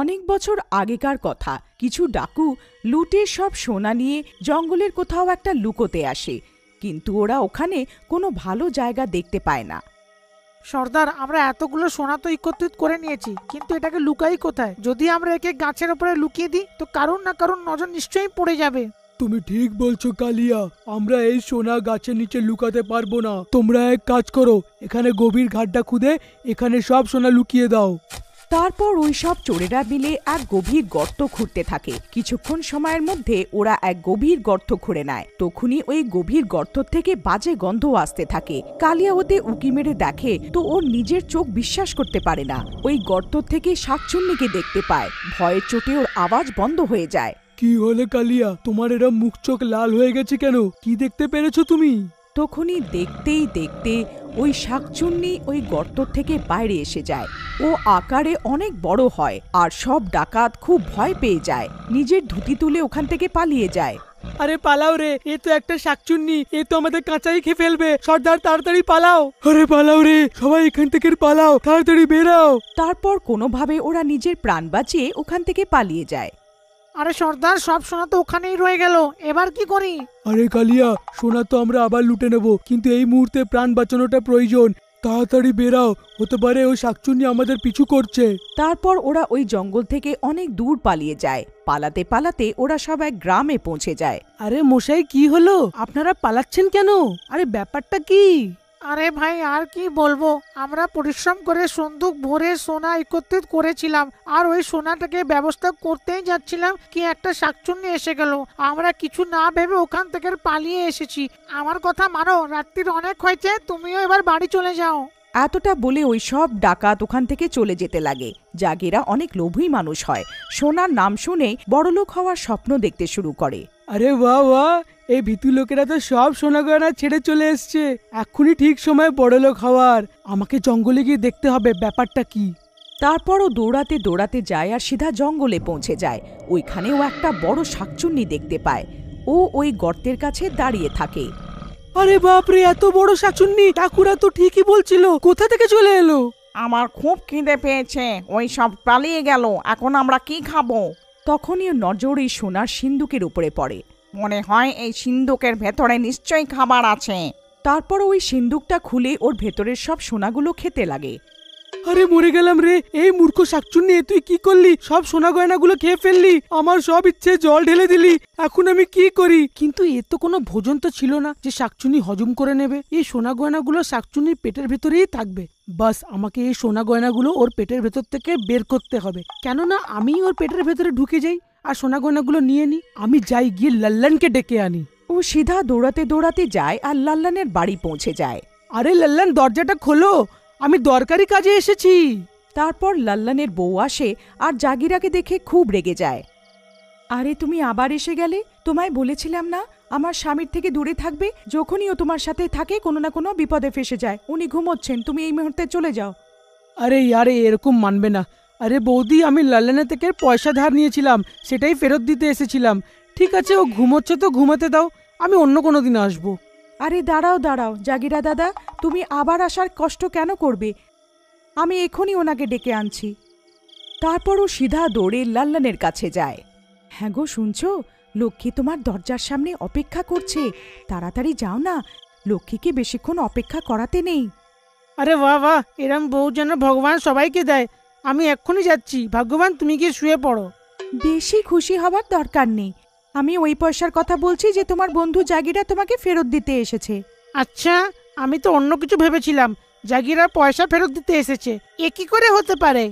অনেক বছর আগেকার কথা কিছু ডাকু লুটের সব সোনা নিয়ে জঙ্গলের কোথাও একটা লুকোতে আসে কিন্তু ওরা ওখানে কোনো ভালো জায়গা দেখতে পায় না সর্দার আমরা এতগুলো সোনা তো একত্রিত করে নিয়েছি কিন্তু এটাকে লুকাই কোথায় যদি আমরা একে গাছের উপরে লুকিয়ে দিই তো কারুর না কারুর নজর নিশ্চয়ই পড়ে যাবে তুমি ঠিক বলছো কালিয়া আমরা এই সোনা গাছের নিচে লুকাতে পারবো না তোমরা এক কাজ করো এখানে গভীর ঘাটটা খুঁদে এখানে সব সোনা লুকিয়ে দাও তারপর ওই সব চোরেরা মিলে এক গভীর গর্ত খুঁড়তে থাকে কিছুক্ষণ সময়ের মধ্যে ওরা এক গভীর গর্ত খুঁড়ে নেয় তখনই ওই গভীর গর্ত থেকে বাজে গন্ধ আসতে থাকে কালিয়া ওতে উকি মেরে দেখে তো ওর নিজের চোখ বিশ্বাস করতে পারে না ওই গর্ত থেকে শাকচুন্নিকে দেখতে পায় ভয়ের চোটে ওর আওয়াজ বন্ধ হয়ে যায় কি হলে কালিয়া তোমার এরম মুখ চোখ লাল হয়ে গেছে কেন কি দেখতে পেরেছো তুমি তখনই দেখতেই দেখতে ওই শাকচুন্নি ওই গর্ত থেকে বাইরে এসে যায় ও আকারে অনেক বড় হয় আর সব ডাকাত খুব ভয় পেয়ে যায় নিজের ধুতি তুলে ওখান থেকে পালিয়ে যায় আরে পালাও রে এ তো একটা শাকচুন্নি এ তো আমাদের কাঁচাই খেয়ে ফেলবে সর্দার তাড়াতাড়ি পালাও আরে পালাও রে সবাই এখান থেকে পালাও তাড়াতাড়ি বেরাও তারপর কোনোভাবে ওরা নিজের প্রাণ বাঁচিয়ে ওখান থেকে পালিয়ে যায় আরে সর্দার সব সোনা তো ওখানেই রয়ে গেল এবার কি করি আরে কালিয়া সোনা তো আমরা আবার লুটে নেব কিন্তু এই মুহূর্তে প্রাণ বাঁচানোটা প্রয়োজন তাড়াতাড়ি বেরাও হতে পারে ওই শাকচুন্নি আমাদের পিছু করছে তারপর ওরা ওই জঙ্গল থেকে অনেক দূর পালিয়ে যায় পালাতে পালাতে ওরা সব এক গ্রামে পৌঁছে যায় আরে মশাই কি হলো আপনারা পালাচ্ছেন কেন আরে ব্যাপারটা কি আরে ভাই আর কি বলবো আমরা পরিশ্রম করে সন্দুক ভরে সোনা একত্রিত করেছিলাম আর ওই সোনাটাকে ব্যবস্থা করতেই যাচ্ছিলাম কি একটা শাকচুন্নি এসে গেল আমরা কিছু না ভেবে ওখান থেকে পালিয়ে এসেছি আমার কথা মানো রাত্রির অনেক হয়েছে তুমিও এবার বাড়ি চলে যাও এতটা বলে ওই সব ডাকাত ওখান থেকে চলে যেতে লাগে জাগেরা অনেক লোভী মানুষ হয় সোনার নাম শুনে বড়লোক হওয়ার স্বপ্ন দেখতে শুরু করে আরে বা বা এই ভীতু লোকেরা তো সব সোনা গয়না ছেড়ে চলে এসছে এক্ষুনি ঠিক সময় লোক হওয়ার আমাকে জঙ্গলে গিয়ে দেখতে হবে ব্যাপারটা কি তারপরও দৌড়াতে দৌড়াতে যায় আর সিধা জঙ্গলে পৌঁছে যায় ওইখানেও একটা বড় শাকচুন্নি দেখতে পায় ও ওই গর্তের কাছে দাঁড়িয়ে থাকে আরে বাপরে এত বড় শাকচুন্নি ঠাকুরা তো ঠিকই বলছিল কোথা থেকে চলে এলো আমার খুব খিদে পেয়েছে ওই সব পালিয়ে গেল এখন আমরা কি খাবো তখনই নজর এই সোনার সিন্দুকের উপরে পড়ে মনে হয় এই সিন্দুকের ভেতরে নিশ্চয়ই খাবার আছে তারপর ওই সিন্দুকটা খুলে ওর ভেতরের সব সোনাগুলো খেতে লাগে আরে মরে গেলাম রে এই মূর্খ শাকচুন্নি তুই কি করলি সব সোনা গয়নাগুলো খেয়ে ফেললি আমার সব ইচ্ছে জল ঢেলে দিলি এখন আমি কি করি কিন্তু এ তো কোনো ভোজন তো ছিল না যে শাকচুনি হজম করে নেবে এই সোনা গয়নাগুলো শাকচুনির পেটের ভেতরেই থাকবে বাস আমাকে এই সোনা গয়নাগুলো ওর পেটের ভেতর থেকে বের করতে হবে কেননা আমি ওর পেটের ভেতরে ঢুকে যাই আর সোনা গয়নাগুলো নিয়ে নি আমি যাই গিয়ে লাল্লানকে ডেকে আনি ও সিধা দৌড়াতে দৌড়াতে যায় আর লাল্লানের বাড়ি পৌঁছে যায় আরে লাল্লান দরজাটা খোলো আমি দরকারি কাজে এসেছি তারপর লাল্লানের বউ আসে আর জাগিরাকে দেখে খুব রেগে যায় আরে তুমি আবার এসে গেলে তোমায় বলেছিলাম না আমার স্বামীর থেকে দূরে থাকবে যখনই ও তোমার সাথে থাকে কোনো না কোনো বিপদে ফেসে যায় উনি ঘুমোচ্ছেন তুমি এই মুহূর্তে চলে যাও আরে আরে এরকম মানবে না আরে বৌদি আমি লাল্লানা থেকে পয়সা ধার নিয়েছিলাম সেটাই ফেরত দিতে এসেছিলাম ঠিক আছে ও ঘুমোচ্ছে তো ঘুমাতে দাও আমি অন্য কোনো দিন আসবো আরে দাঁড়াও দাঁড়াও জাগিরা দাদা তুমি আবার আসার কষ্ট কেন করবে আমি এখনই ওনাকে ডেকে আনছি তারপরও সিধা দৌড়ে লাল্লানের কাছে যায় হ্যাঁ গো শুনছ লক্ষ্মী তোমার দরজার সামনে অপেক্ষা করছে তাড়াতাড়ি যাও না লক্ষ্মীকে বেশিক্ষণ অপেক্ষা করাতে নেই আরে বাহ বাহ এরম বউ যেন ভগবান সবাইকে দেয় আমি এক্ষুনি যাচ্ছি ভাগ্যবান তুমি গিয়ে শুয়ে পড়ো বেশি খুশি হবার দরকার নেই আমি ওই পয়সার কথা বলছি যে তোমার বন্ধু জাগিরা তোমাকে ফেরত দিতে এসেছে আচ্ছা আমি তো অন্য কিছু ভেবেছিলাম জাগিরা পয়সা ফেরত দিতে এসেছে এ কি করে হতে পারে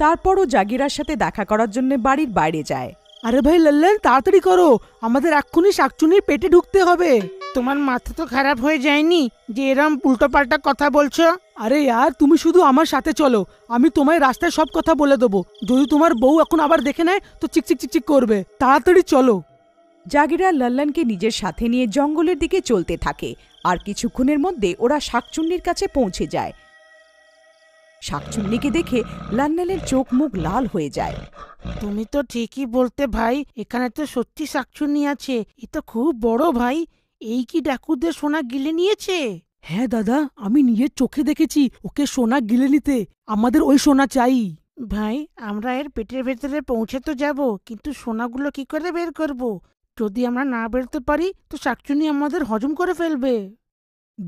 তারপরও জাগিরার সাথে দেখা করার জন্য বাড়ির বাইরে যায় আরে ভাই লাল্লান তাড়াতাড়ি করো আমাদের এক্ষুনি শাকচুনির পেটে ঢুকতে হবে তোমার মাথা তো খারাপ হয়ে যায়নি যে এরম উল্টোপাল্টা কথা বলছো আরে ইয়ার তুমি শুধু আমার সাথে চলো আমি তোমায় রাস্তায় সব কথা বলে দেবো যদি তোমার বউ এখন আবার দেখে নেয় তো চিকচিক চিকচিক করবে তাড়াতাড়ি চলো জাগিরা লল্লনকে নিজের সাথে নিয়ে জঙ্গলের দিকে চলতে থাকে আর কিছুক্ষণের মধ্যে ওরা শাকচুন্নির কাছে পৌঁছে যায় শাকচুন্নিকে দেখে লাল্লালের চোখ মুখ লাল হয়ে যায় তুমি তো ঠিকই বলতে ভাই এখানে তো সত্যি শাকচুন্নি আছে এ তো খুব বড় ভাই এই কি ডাকুদের সোনা গিলে নিয়েছে হ্যাঁ দাদা আমি নিজের চোখে দেখেছি ওকে সোনা গিলে নিতে আমাদের ওই সোনা চাই ভাই আমরা এর পেটের ভেতরে পৌঁছে তো যাব কিন্তু সোনাগুলো কি করে বের করব যদি আমরা না বেরোতে পারি তো শাকচুনি আমাদের হজম করে ফেলবে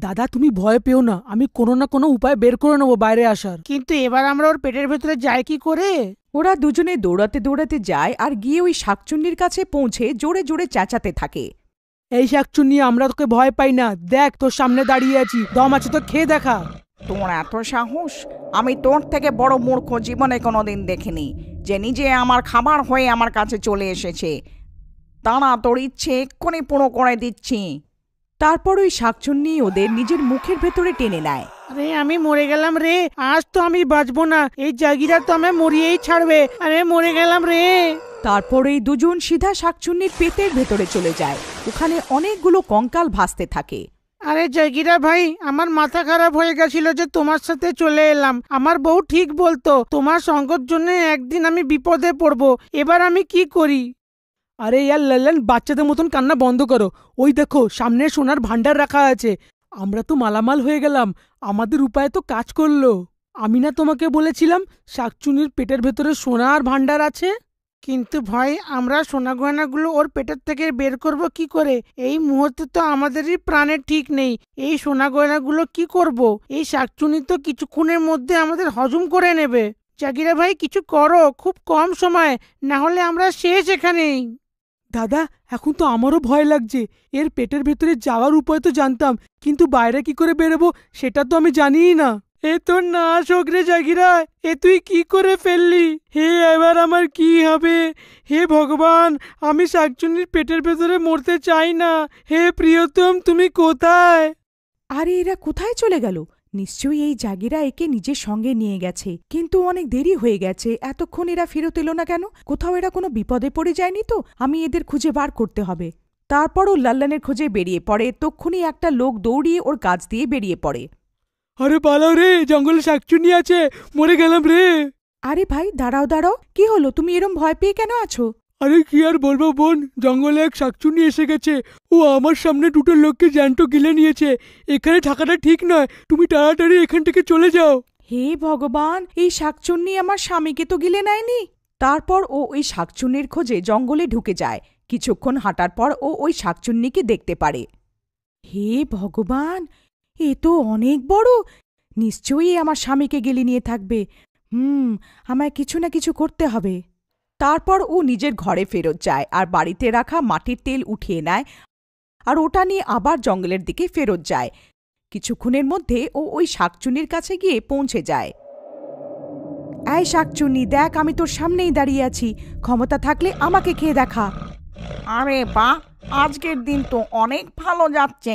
দাদা তুমি ভয় পেও না আমি কোনো না কোনো উপায় বের করে নেবো বাইরে আসার কিন্তু এবার আমরা ওর পেটের ভেতরে যাই কি করে ওরা দুজনে দৌড়াতে দৌড়াতে যায় আর গিয়ে ওই শাকচুন্নির কাছে পৌঁছে জোরে জোরে চেঁচাতে থাকে এই শাকচুন নিয়ে আমরা তোকে ভয় পাই না দেখ তোর সামনে দাঁড়িয়ে আছি দম আছে তো খেয়ে দেখা তোর এত সাহস আমি তোর থেকে বড় মূর্খ জীবনে কোনোদিন দেখিনি যে নিজে আমার খাবার হয়ে আমার কাছে চলে এসেছে তারা তোর ইচ্ছে এক্ষুনি পুরো করে দিচ্ছি তারপর ওই শাকচুন্নি ওদের নিজের মুখের ভেতরে টেনে নেয় রে আমি মরে গেলাম রে আজ তো আমি বাঁচবো না এই জাগিরা তো আমি মরিয়েই ছাড়বে আমি মরে গেলাম রে তারপর এই দুজন সিধা শাকচুন্নির পেটের ভেতরে চলে যায় ওখানে অনেকগুলো কঙ্কাল ভাসতে থাকে আরে জয়গিরা ভাই আমার মাথা খারাপ হয়ে গেছিল যে তোমার সাথে চলে এলাম আমার বউ ঠিক বলতো তোমার সঙ্গর জন্য একদিন আমি বিপদে পড়ব এবার আমি কি করি আরে ইয়ার লাল্লান বাচ্চাদের মতন কান্না বন্ধ করো ওই দেখো সামনে সোনার ভান্ডার রাখা আছে আমরা তো মালামাল হয়ে গেলাম আমাদের উপায় তো কাজ করলো আমি না তোমাকে বলেছিলাম শাকচুনির পেটের ভেতরে সোনার ভান্ডার আছে কিন্তু ভয় আমরা সোনা গয়নাগুলো ওর পেটের থেকে বের করব কি করে এই মুহূর্তে তো আমাদেরই প্রাণের ঠিক নেই এই সোনা গয়নাগুলো কি করব এই শাকচুনি তো কিছুক্ষণের মধ্যে আমাদের হজম করে নেবে জাগিরা ভাই কিছু করো খুব কম সময় না হলে আমরা শেষ এখানেই দাদা এখন তো আমারও ভয় লাগছে এর পেটের ভেতরে যাওয়ার উপায় তো জানতাম কিন্তু বাইরে কি করে বেরোবো সেটা তো আমি জানিই না এ তোর না শোকরে জাগিরা এ তুই কি করে ফেললি হে এবার আমার কি হবে হে ভগবান আমি শাকচুনির পেটের ভেতরে মরতে চাই না হে প্রিয়তম তুমি কোথায় আরে এরা কোথায় চলে গেল নিশ্চয়ই এই জাগিরা একে নিজের সঙ্গে নিয়ে গেছে কিন্তু অনেক দেরি হয়ে গেছে এতক্ষণ এরা ফেরত এলো না কেন কোথাও এরা কোনো বিপদে পড়ে যায়নি তো আমি এদের খুঁজে বার করতে হবে তারপরও লাল্লানের খোঁজে বেরিয়ে পড়ে তক্ষুনি একটা লোক দৌড়িয়ে ওর কাজ দিয়ে বেরিয়ে পড়ে আরে পালাও রে জঙ্গলে শাকচুনি আছে মরে গেলাম রে আরে ভাই দাঁড়াও দাঁড়াও কি হলো তুমি এরম ভয় পেয়ে কেন আছো আরে কি আর বলবো বোন জঙ্গলে এক শাকচুনি এসে গেছে ও আমার সামনে দুটো লোককে জ্যান্ত গিলে নিয়েছে এখানে থাকাটা ঠিক নয় তুমি তাড়াতাড়ি এখান থেকে চলে যাও হে ভগবান এই শাকচুন্নি আমার স্বামীকে তো গিলে নেয়নি তারপর ও ওই শাকচুন্নির খোঁজে জঙ্গলে ঢুকে যায় কিছুক্ষণ হাঁটার পর ও ওই শাকচুন্নিকে দেখতে পারে হে ভগবান এ তো অনেক বড় নিশ্চয়ই আমার স্বামীকে গেলি নিয়ে থাকবে হুম আমায় কিছু না কিছু করতে হবে তারপর ও নিজের ঘরে ফেরত যায় আর বাড়িতে রাখা মাটির তেল উঠিয়ে নেয় আর ওটা নিয়ে আবার জঙ্গলের দিকে ফেরত যায় কিছুক্ষণের মধ্যে ও ওই শাকচুনির কাছে গিয়ে পৌঁছে যায় এই শাকচুনি দেখ আমি তোর সামনেই দাঁড়িয়ে আছি ক্ষমতা থাকলে আমাকে খেয়ে দেখা আরে বা আজকের দিন তো অনেক ভালো যাচ্ছে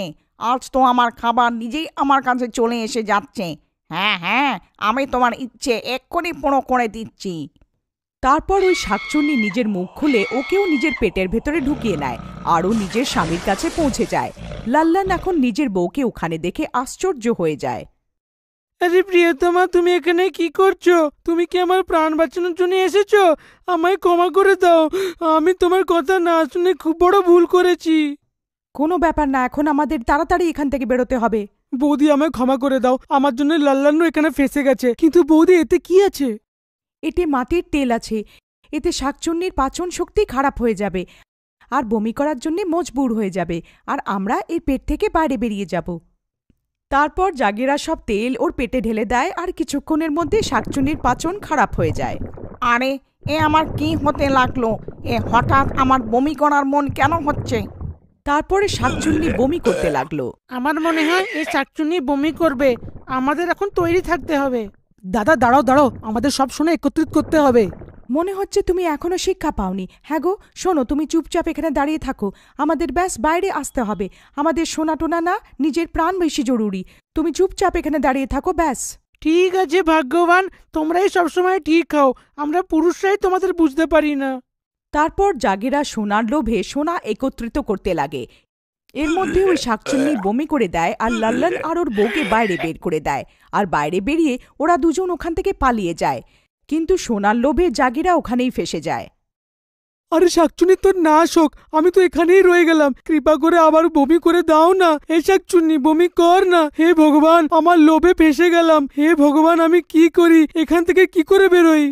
আজ তো আমার খাবার নিজেই আমার কাছে চলে এসে যাচ্ছে হ্যাঁ হ্যাঁ আমি তোমার ইচ্ছে এক্ষুনি পুরো করে দিচ্ছি তারপর ওই শাকচুন্নি নিজের মুখ খুলে ওকেও নিজের পেটের ভেতরে ঢুকিয়ে নেয় আরও নিজের স্বামীর কাছে পৌঁছে যায় লাল্লান এখন নিজের বউকে ওখানে দেখে আশ্চর্য হয়ে যায় আরে প্রিয়তমা তুমি এখানে কি করছো তুমি কি আমার প্রাণ বাঁচানোর জন্য এসেছো আমায় ক্ষমা করে দাও আমি তোমার কথা না শুনে খুব বড় ভুল করেছি কোনো ব্যাপার না এখন আমাদের তাড়াতাড়ি এখান থেকে বেরোতে হবে বৌদি আমায় ক্ষমা করে দাও আমার জন্য লাল্লান্ন এখানে ফেসে গেছে কিন্তু বৌদি এতে কি আছে এতে মাটির তেল আছে এতে শাকচুন্নির পাচন শক্তি খারাপ হয়ে যাবে আর বমি করার জন্যে মজবুর হয়ে যাবে আর আমরা এর পেট থেকে বাইরে বেরিয়ে যাব তারপর জাগিরা সব তেল ওর পেটে ঢেলে দেয় আর কিছুক্ষণের মধ্যে শাকচুন্নির পাচন খারাপ হয়ে যায় আরে এ আমার কি হতে লাগলো এ হঠাৎ আমার বমি করার মন কেন হচ্ছে তারপরে শাকচুন্নি বমি করতে লাগলো আমার মনে হয় এই শাকচুন্নি বমি করবে আমাদের এখন তৈরি থাকতে হবে দাদা দাঁড়াও দাঁড়াও আমাদের সব শুনে একত্রিত করতে হবে মনে হচ্ছে তুমি এখনো শিক্ষা পাওনি হ্যাঁ গো শোনো তুমি চুপচাপ এখানে দাঁড়িয়ে থাকো আমাদের ব্যাস বাইরে আসতে হবে আমাদের সোনা টোনা না নিজের প্রাণ বেশি জরুরি তুমি চুপচাপ এখানে দাঁড়িয়ে থাকো ব্যাস ঠিক আছে ভাগ্যবান তোমরাই সবসময় ঠিক হও আমরা পুরুষরাই তোমাদের বুঝতে পারি না তারপর জাগিরা সোনার লোভে সোনা একত্রিত করতে লাগে এর মধ্যে ওই শাকচুন্নি বমি করে দেয় আর লাল্লান আর ওর বউকে বাইরে বের করে দেয় আর বাইরে বেরিয়ে ওরা দুজন ওখান থেকে পালিয়ে যায় কিন্তু সোনার লোভে জাগিরা ওখানেই ফেসে যায় আরে শাকচুন্নি তোর না শোক আমি তো এখানেই রয়ে গেলাম কৃপা করে আবার বমি করে দাও না হে শাকচুন্নি বমি কর না হে ভগবান আমার লোভে ফেসে গেলাম হে ভগবান আমি কি করি এখান থেকে কি করে বেরোই